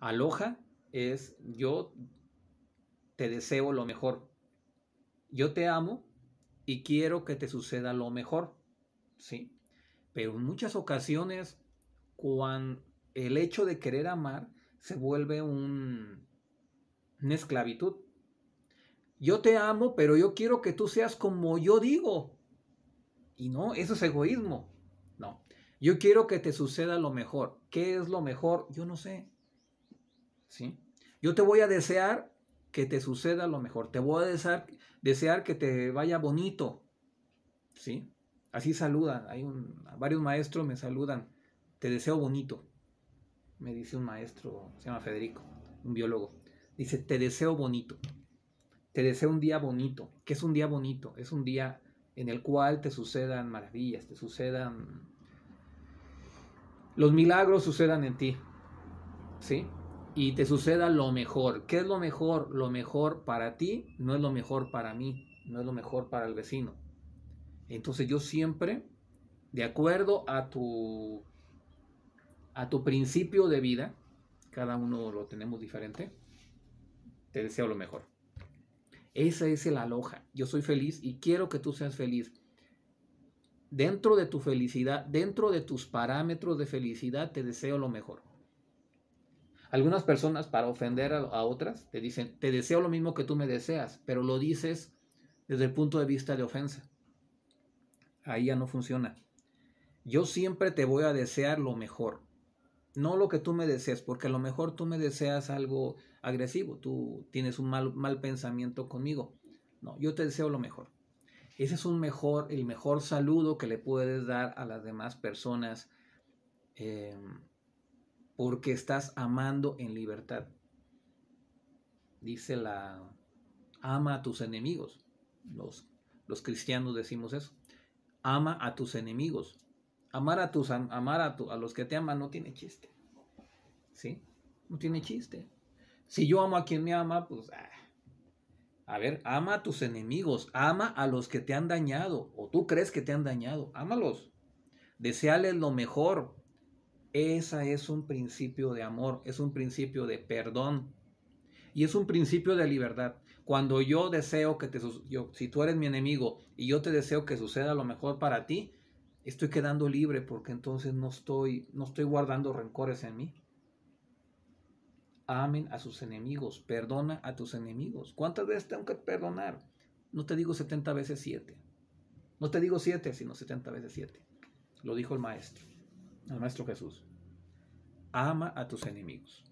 Aloja es yo te deseo lo mejor. Yo te amo y quiero que te suceda lo mejor. ¿Sí? Pero en muchas ocasiones, cuando el hecho de querer amar se vuelve un, una esclavitud. Yo te amo, pero yo quiero que tú seas como yo digo. Y no, eso es egoísmo. No, yo quiero que te suceda lo mejor. ¿Qué es lo mejor? Yo no sé. Yo te voy a desear que te suceda lo mejor, te voy a desear, desear que te vaya bonito, ¿sí? Así saludan, hay varios maestros me saludan, te deseo bonito, me dice un maestro, se llama Federico, un biólogo, dice, te deseo bonito, te deseo un día bonito, que es un día bonito, es un día en el cual te sucedan maravillas, te sucedan los milagros sucedan en ti. ¿Sí? y te suceda lo mejor. ¿Qué es lo mejor? Lo mejor para ti no es lo mejor para mí, no es lo mejor para el vecino. Entonces yo siempre, de acuerdo a tu, a tu principio de vida, cada uno lo tenemos diferente, te deseo lo mejor. Esa es el aloja. Yo soy feliz y quiero que tú seas feliz. Dentro de tu felicidad, dentro de tus parámetros de felicidad, te deseo lo mejor. Algunas personas para ofender a, otras te dicen, te deseo lo mismo que tú me deseas, pero lo dices desde el punto de vista de ofensa. Ahí ya no funciona. Yo siempre te voy a desear lo mejor, no lo que tú me deseas, porque a lo mejor tú me deseas algo agresivo, tú tienes un mal, mal pensamiento conmigo. No, yo te deseo lo mejor. Ese es un mejor, el mejor saludo que le puedes dar a las demás personas. Em, porque estás amando en libertad. Dice la, ama a tus enemigos. Los, los cristianos decimos eso. Ama a tus enemigos. Amar a tus amar a, a los que te aman no tiene chiste. ¿Sí? No tiene chiste. Si yo amo a quien me ama, pues ah. a ver, ama a tus enemigos, ama a los que te han dañado o tú crees que te han dañado, ámalos. Deseales lo mejor, esa es un principio de amor, es un principio de perdón y es un principio de libertad. Cuando yo deseo que te yo, si tú eres mi enemigo y yo te deseo que suceda lo mejor para ti, estoy quedando libre porque entonces no estoy no estoy guardando rencores en mí. Amen a sus enemigos, perdona a tus enemigos. ¿Cuántas veces tengo que perdonar? No te digo 70 veces 7. No te digo 7, sino 70 veces 7. Lo dijo el maestro al Maestro Jesús, ama a tus enemigos.